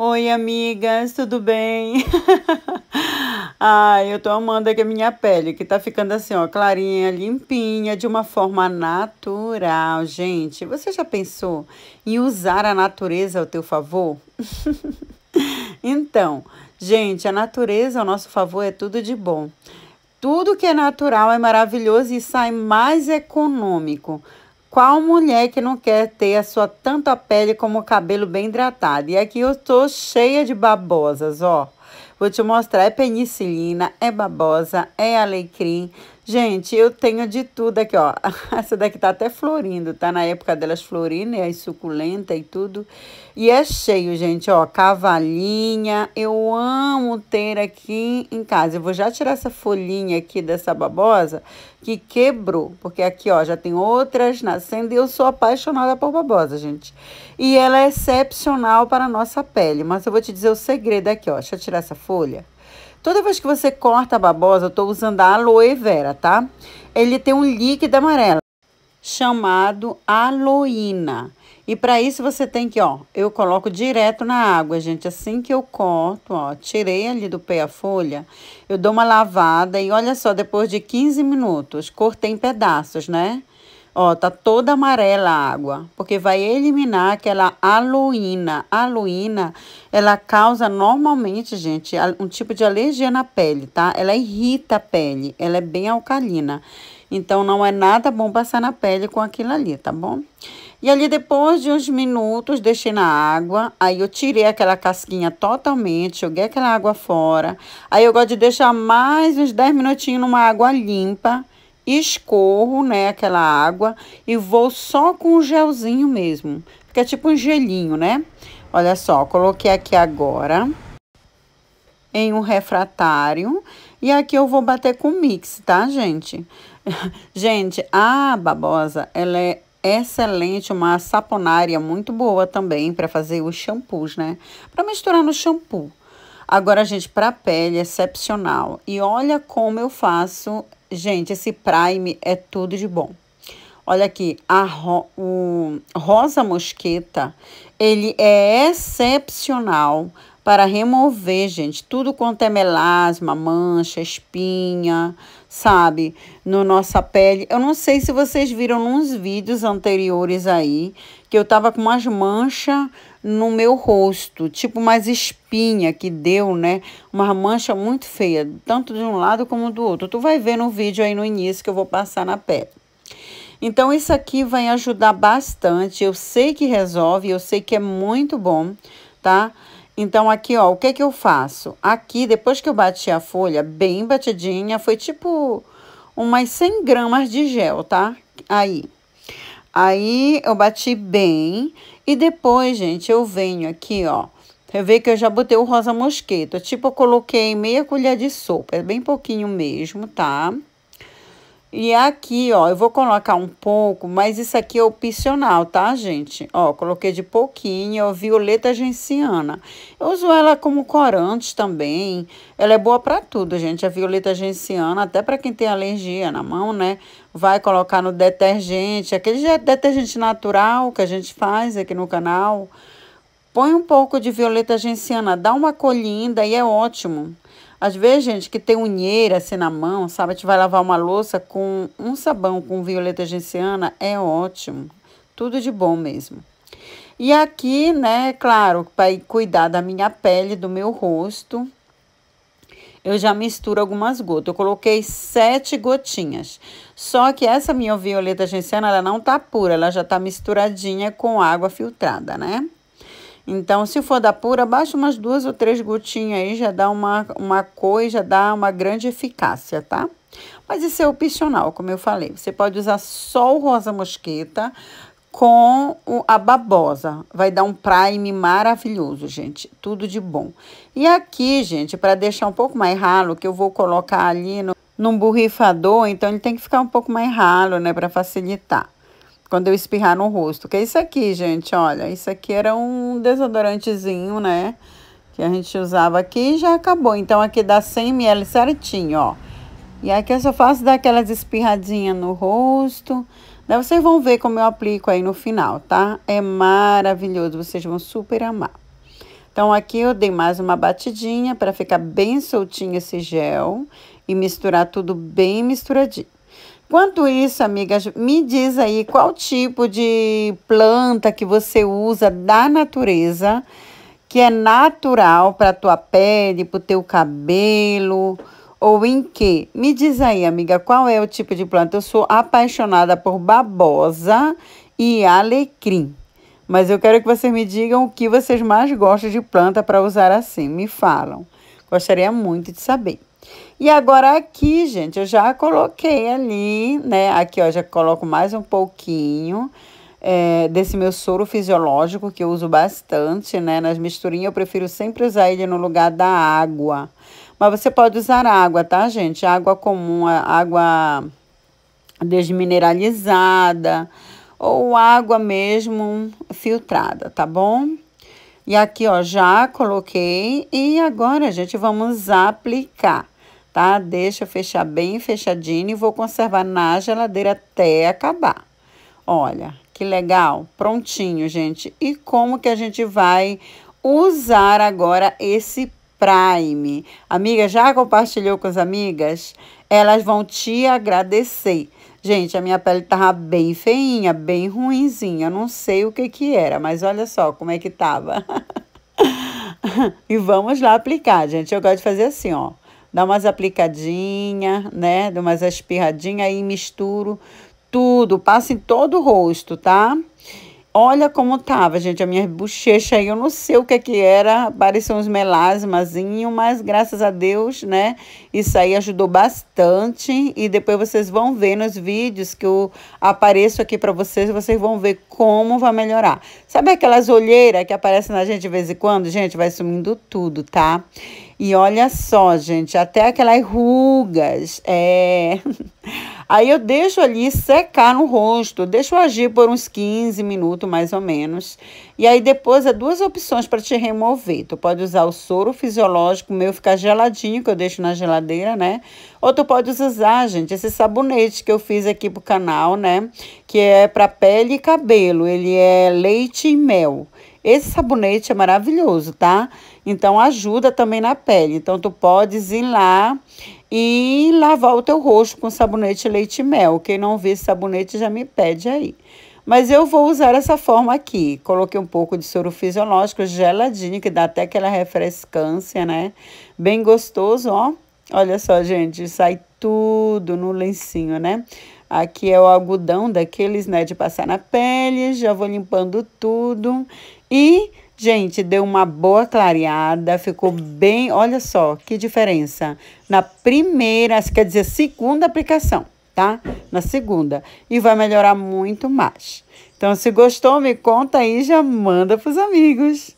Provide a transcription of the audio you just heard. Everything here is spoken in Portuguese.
Oi, amigas, tudo bem? Ai, eu tô amando aqui a minha pele, que tá ficando assim, ó, clarinha, limpinha, de uma forma natural, gente. Você já pensou em usar a natureza ao teu favor? então, gente, a natureza ao nosso favor é tudo de bom. Tudo que é natural é maravilhoso e sai mais econômico. Qual mulher que não quer ter a sua tanto a pele como o cabelo bem hidratado? E aqui eu tô cheia de babosas, ó. Vou te mostrar, é penicilina, é babosa, é alecrim, Gente, eu tenho de tudo aqui, ó. Essa daqui tá até florindo, tá na época delas florindo, né? As suculenta e tudo. E é cheio, gente, ó. Cavalinha. Eu amo ter aqui em casa. Eu vou já tirar essa folhinha aqui dessa babosa que quebrou. Porque aqui, ó, já tem outras nascendo. E eu sou apaixonada por babosa, gente. E ela é excepcional para a nossa pele. Mas eu vou te dizer o segredo aqui, ó. Deixa eu tirar essa folha. Toda vez que você corta a babosa, eu estou usando a aloe vera, tá? Ele tem um líquido amarelo chamado aloína. E para isso você tem que, ó, eu coloco direto na água, gente. Assim que eu corto, ó, tirei ali do pé a folha, eu dou uma lavada e olha só, depois de 15 minutos, cortei em pedaços, né? Ó, tá toda amarela a água, porque vai eliminar aquela aloína. A aloína, ela causa normalmente, gente, um tipo de alergia na pele, tá? Ela irrita a pele, ela é bem alcalina. Então, não é nada bom passar na pele com aquilo ali, tá bom? E ali, depois de uns minutos, deixei na água. Aí, eu tirei aquela casquinha totalmente, joguei aquela água fora. Aí, eu gosto de deixar mais uns 10 minutinhos numa água limpa escorro, né, aquela água e vou só com o gelzinho mesmo. Fica é tipo um gelinho, né? Olha só, coloquei aqui agora em um refratário e aqui eu vou bater com mix, tá, gente? gente, a babosa, ela é excelente, uma saponária muito boa também para fazer os shampoos, né? Para misturar no shampoo. Agora, gente, para pele, é excepcional. E olha como eu faço Gente, esse Prime é tudo de bom. Olha aqui, a ro o Rosa Mosqueta, ele é excepcional para remover, gente, tudo quanto é melasma, mancha, espinha, sabe, no nossa pele. Eu não sei se vocês viram nos vídeos anteriores aí que eu tava com umas manchas no meu rosto, tipo mais espinha que deu, né? Uma mancha muito feia, tanto de um lado como do outro. Tu vai ver no vídeo aí no início que eu vou passar na pele. Então, isso aqui vai ajudar bastante. Eu sei que resolve, eu sei que é muito bom, tá? Tá? Então, aqui, ó, o que que eu faço? Aqui, depois que eu bati a folha bem batidinha, foi tipo umas 100 gramas de gel, tá? Aí. Aí, eu bati bem. E depois, gente, eu venho aqui, ó. Você vê que eu já botei o rosa mosqueta. Tipo, eu coloquei meia colher de sopa. É bem pouquinho mesmo, tá? Tá? E é aqui, ó, eu vou colocar um pouco, mas isso aqui é opcional, tá, gente? Ó, coloquei de pouquinho, ó, violeta genciana. Eu uso ela como corante também. Ela é boa para tudo, gente, a violeta genciana, até para quem tem alergia na mão, né? Vai colocar no detergente, aquele detergente natural que a gente faz aqui no canal. Põe um pouco de violeta genciana, dá uma colhinda e é ótimo. Às vezes, gente, que tem unheira assim na mão, sabe? A gente vai lavar uma louça com um sabão com violeta genciana, é ótimo. Tudo de bom mesmo. E aqui, né, claro, para cuidar da minha pele, do meu rosto, eu já misturo algumas gotas. Eu coloquei sete gotinhas. Só que essa minha violeta genciana, ela não tá pura, ela já tá misturadinha com água filtrada, né? Então, se for da pura, baixa umas duas ou três gotinhas aí, já dá uma, uma cor e já dá uma grande eficácia, tá? Mas isso é opcional, como eu falei. Você pode usar só o rosa mosqueta com a babosa. Vai dar um prime maravilhoso, gente. Tudo de bom. E aqui, gente, para deixar um pouco mais ralo, que eu vou colocar ali no, num borrifador, então ele tem que ficar um pouco mais ralo, né, para facilitar quando eu espirrar no rosto. Que é isso aqui, gente, olha. Isso aqui era um desodorantezinho, né? Que a gente usava aqui e já acabou. Então, aqui dá 100 ml certinho, ó. E aqui eu só faço daquelas espirradinhas no rosto. Daí vocês vão ver como eu aplico aí no final, tá? É maravilhoso, vocês vão super amar. Então, aqui eu dei mais uma batidinha para ficar bem soltinho esse gel e misturar tudo bem misturadinho. Quanto isso, amigas, me diz aí qual tipo de planta que você usa da natureza, que é natural para tua pele, para o teu cabelo, ou em que? Me diz aí, amiga, qual é o tipo de planta? Eu sou apaixonada por babosa e alecrim. Mas eu quero que vocês me digam o que vocês mais gostam de planta para usar assim. Me falam. Gostaria muito de saber. E agora aqui, gente, eu já coloquei ali, né? Aqui, ó, já coloco mais um pouquinho é, desse meu soro fisiológico, que eu uso bastante, né? Nas misturinhas, eu prefiro sempre usar ele no lugar da água. Mas você pode usar água, tá, gente? Água comum, água desmineralizada ou água mesmo filtrada, tá bom? E aqui, ó, já coloquei e agora, gente, vamos aplicar tá? Deixa fechar bem fechadinho e vou conservar na geladeira até acabar. Olha, que legal, prontinho, gente. E como que a gente vai usar agora esse Prime? Amiga, já compartilhou com as amigas? Elas vão te agradecer. Gente, a minha pele tava bem feinha, bem ruinzinha. Não sei o que que era, mas olha só como é que tava. e vamos lá aplicar, gente. Eu gosto de fazer assim, ó dá umas aplicadinha, né? Dá umas espirradinha e misturo tudo, passa em todo o rosto, tá? Olha como tava, gente, a minha bochecha aí, eu não sei o que é que era, pareciam uns melasmazinhos, mas graças a Deus, né, isso aí ajudou bastante e depois vocês vão ver nos vídeos que eu apareço aqui para vocês, vocês vão ver como vai melhorar. Sabe aquelas olheiras que aparecem na gente de vez em quando? Gente, vai sumindo tudo, tá? Tá? E olha só, gente, até aquelas rugas. É. Aí eu deixo ali secar no rosto, deixo agir por uns 15 minutos mais ou menos. E aí depois há duas opções para te remover. Tu pode usar o soro fisiológico, meu fica geladinho, que eu deixo na geladeira, né? Ou tu pode usar, gente, esse sabonete que eu fiz aqui pro canal, né? Que é para pele e cabelo. Ele é leite e mel. Esse sabonete é maravilhoso, tá? Então, ajuda também na pele. Então, tu podes ir lá e lavar o teu rosto com sabonete leite mel. Quem não vê esse sabonete já me pede aí. Mas eu vou usar essa forma aqui. Coloquei um pouco de soro fisiológico geladinho, que dá até aquela refrescância, né? Bem gostoso, ó. Olha só, gente, sai tudo no lencinho, né? Aqui é o algodão daqueles, né, de passar na pele. Já vou limpando tudo. E, gente, deu uma boa clareada, ficou bem, olha só que diferença. Na primeira, quer dizer, segunda aplicação, tá? Na segunda. E vai melhorar muito mais. Então, se gostou, me conta aí, já manda pros amigos.